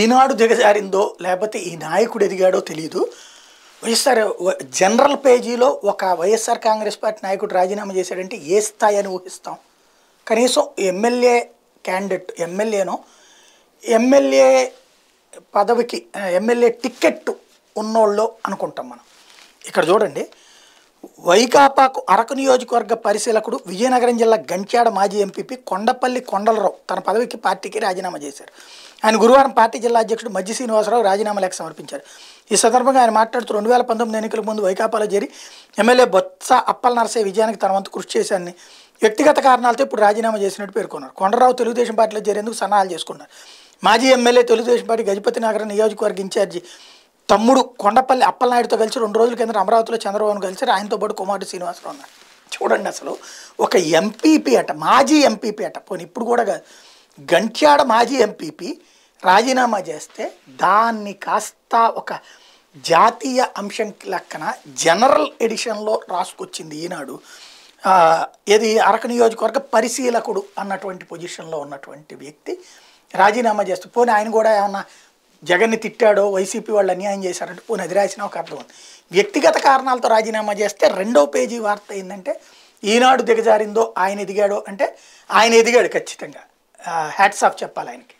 ఈనాడు దిగజారిందో లేకపోతే ఈ నాయకుడు ఎదిగాడో తెలియదు వైఎస్ఆర్ జనరల్ పేజీలో ఒక వైఎస్ఆర్ కాంగ్రెస్ పార్టీ నాయకుడు రాజీనామా చేశాడంటే ఏ స్థాయి అని ఊహిస్తాం కనీసం ఎమ్మెల్యే క్యాండిడేట్ ఎమ్మెల్యేనో ఎమ్మెల్యే పదవికి ఎమ్మెల్యే టిక్కెట్ ఉన్నోళ్ళు అనుకుంటాం మనం ఇక్కడ చూడండి వైకాపాకు అరకు నియోజకవర్గ పరిశీలకుడు విజయనగరం జిల్లా గంచాడ మాజీ ఎంపీపీ కొండపల్లి కొండలరావు తన పదవికి పార్టీకి రాజీనామా చేశారు ఆయన గురువారం పార్టీ జిల్లా అధ్యక్షుడు మజ్జి శ్రీనివాసరావు రాజీనామా లేఖ సమర్పించారు ఈ సందర్భంగా ఆయన మాట్లాడుతూ రెండు వేల పంతొమ్మిది ఎన్నికల ముందు వైకాపాలో చేరి ఎమ్మెల్యే బొత్స అప్పల నరసయ్య విజయానికి తన వంతు కృషి చేశారని వ్యక్తిగత కారణాలతో ఇప్పుడు రాజీనామా చేసినట్టు పేర్కొన్నారు కొండరావు తెలుగుదేశం పార్టీలో చేరేందుకు సన్నాహాలు చేసుకున్నారు మాజీ ఎమ్మెల్యే తెలుగుదేశం పార్టీ గజపతి నగరం నియోజకవర్గ ఇన్ఛార్జి తమ్ముడు కొండపల్లి అప్పలనాయుడుతో కలిసి రెండు రోజుల కింద అమరావతిలో చంద్రబాబును కలిసి ఆయనతో పాటు కుమారుడు శ్రీనివాసరావు ఉన్నారు చూడండి అసలు ఒక ఎంపీపీ అట మాజీ ఎంపీపీ అట పోనీ ఇప్పుడు కూడా కాదు గంట్యాడ మాజీ ఎంపీపీ రాజీనామా చేస్తే దాన్ని కాస్త ఒక జాతీయ అంశం లెక్కన జనరల్ ఎడిషన్లో రాసుకొచ్చింది ఈనాడు ఇది అరకు నియోజకవర్గ పరిశీలకుడు అన్నటువంటి పొజిషన్లో ఉన్నటువంటి వ్యక్తి రాజీనామా చేస్తూ పోనీ ఆయన కూడా ఏమన్నా జగన్ని తిట్టాడో వైసీపీ వాళ్ళు అన్యాయం చేశారంటే పోనీ అది రాసిన ఒక అర్థం ఉంది వ్యక్తిగత కారణాలతో రాజీనామా చేస్తే రెండో పేజీ వార్త ఏంటంటే ఈనాడు దిగజారిందో ఆయన ఎదిగాడో అంటే ఆయన ఎదిగాడు ఖచ్చితంగా హ్యాట్స్ ఆఫ్ చెప్పాలి ఆయనకి